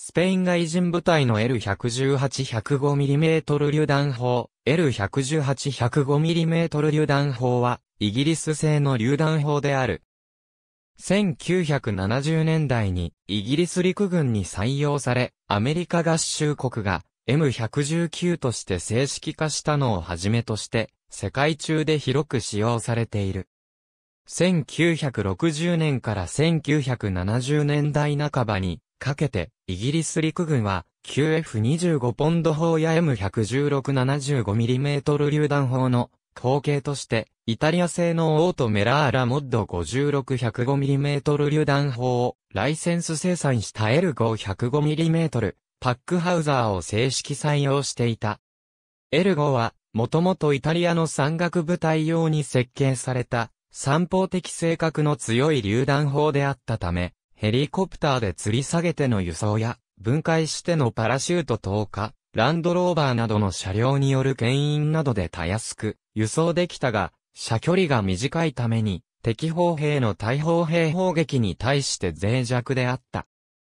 スペイン外人部隊の L118-105mm 榴弾砲、L118-105mm 榴弾砲は、イギリス製の榴弾砲である。1970年代に、イギリス陸軍に採用され、アメリカ合衆国が M119 として正式化したのをはじめとして、世界中で広く使用されている。1960年から1970年代半ばに、かけて、イギリス陸軍は、QF25 ポンド砲や M11675mm 榴弾砲の後継として、イタリア製のオートメラーラモッド 5605mm 榴弾砲をライセンス生産した L5105mm パックハウザーを正式採用していた。L5 は、もともとイタリアの山岳部隊用に設計された、三方的性格の強い榴弾砲であったため、ヘリコプターで吊り下げての輸送や、分解してのパラシュート投下、ランドローバーなどの車両による牽引などでたやすく輸送できたが、射距離が短いために、敵砲兵の大砲兵砲撃に対して脆弱であった。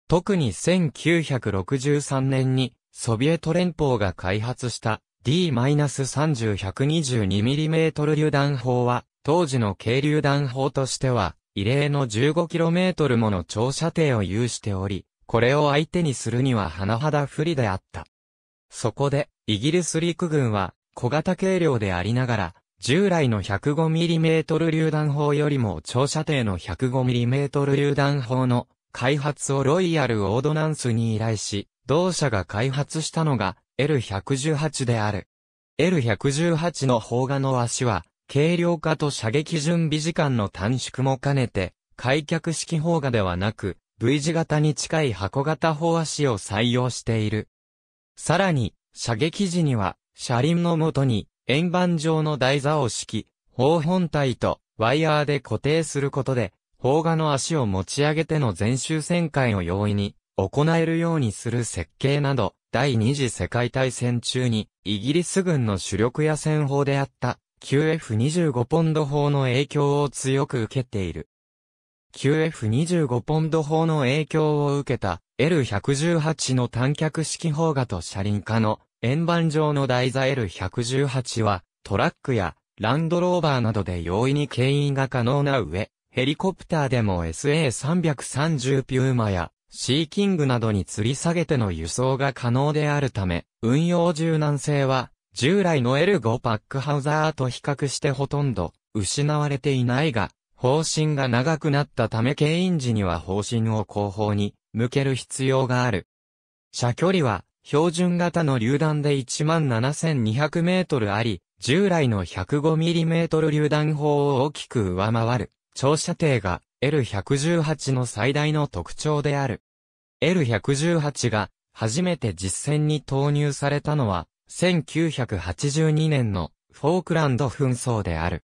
特に1963年にソビエト連邦が開発した D-30-122mm 榴弾砲は当時の軽榴弾砲としては異例の 15km もの長射程を有しており、これを相手にするには甚だ不利であった。そこで、イギリス陸軍は、小型軽量でありながら、従来の 105mm 榴弾砲よりも長射程の 105mm 榴弾砲の開発をロイヤル・オードナンスに依頼し、同社が開発したのが L118 である。L118 の砲画の足は軽量化と射撃準備時間の短縮も兼ねて、開脚式砲画ではなく、V 字型に近い箱型砲足を採用している。さらに、射撃時には、車輪の元に、円盤状の台座を敷き、砲本体とワイヤーで固定することで、砲画の足を持ち上げての全周旋回を容易に行えるようにする設計など、第二次世界大戦中にイギリス軍の主力野戦砲であった QF25 ポンド法の影響を強く受けている。QF25 ポンド法の影響を受けた L118 の短脚式砲画と車輪化の円盤状の台座 L118 はトラックやランドローバーなどで容易に牽引が可能な上、ヘリコプターでも SA330 ピューマやシーキングなどに吊り下げての輸送が可能であるため、運用柔軟性は従来の L5 パックハウザーと比較してほとんど失われていないが、方針が長くなったため牽引時には方針を後方に向ける必要がある。射距離は標準型の榴弾で17,200メートルあり、従来の 105mm 榴弾砲を大きく上回る、長射程が L118 の最大の特徴である。L118 が初めて実戦に投入されたのは1982年のフォークランド紛争である。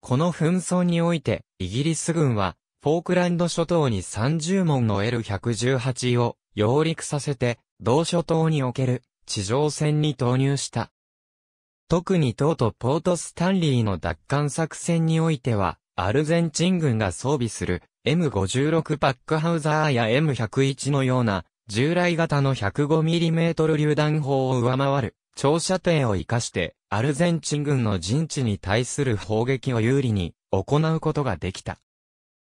この紛争において、イギリス軍は、フォークランド諸島に30門の L118 を揚陸させて、同諸島における地上戦に投入した。特に東都ポートスタンリーの奪還作戦においては、アルゼンチン軍が装備する M56 パックハウザーや M101 のような従来型の 105mm 榴弾砲を上回る長射程を活かして、アルゼンチン軍の陣地に対する砲撃を有利に行うことができた。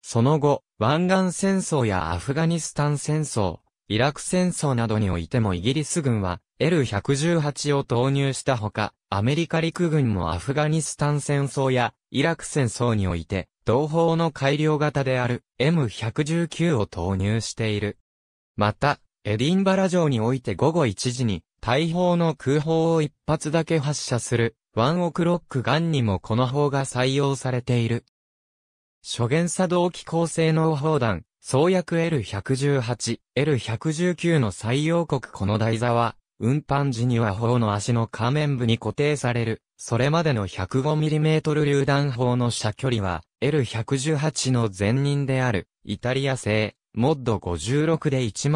その後、湾岸戦争やアフガニスタン戦争、イラク戦争などにおいてもイギリス軍は L118 を投入したほか、アメリカ陸軍もアフガニスタン戦争やイラク戦争において、同胞の改良型である M119 を投入している。また、エディンバラ城において午後1時に大砲の空砲を一発だけ発射する、ワンオクロックガンにもこの砲が採用されている。初元作動機構性能砲弾、創薬 L118、L119 の採用国この台座は、運搬時には砲の足の下面部に固定される。それまでの 105mm 榴弾砲の射距離は L118 の前任であるイタリア製モッド56で1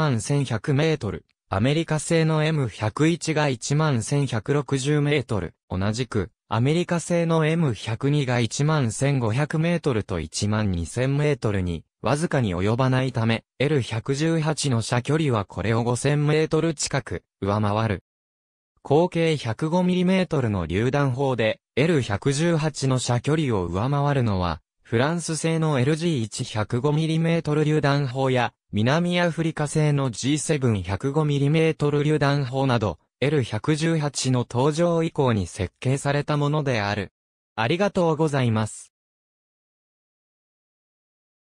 1100メートル。アメリカ製の M101 が11,160メートル、同じく、アメリカ製の M102 が11,500メートルと12,000メートルに、わずかに及ばないため、L118 の射距離はこれを5000メートル近く、上回る。合計 105mm の榴弾砲で L118 の射距離を上回るのは、フランス製の LG1105mm 榴弾砲や南アフリカ製の G7-105mm 榴弾砲など、L118 の登場以降に設計されたものである。ありがとうございます。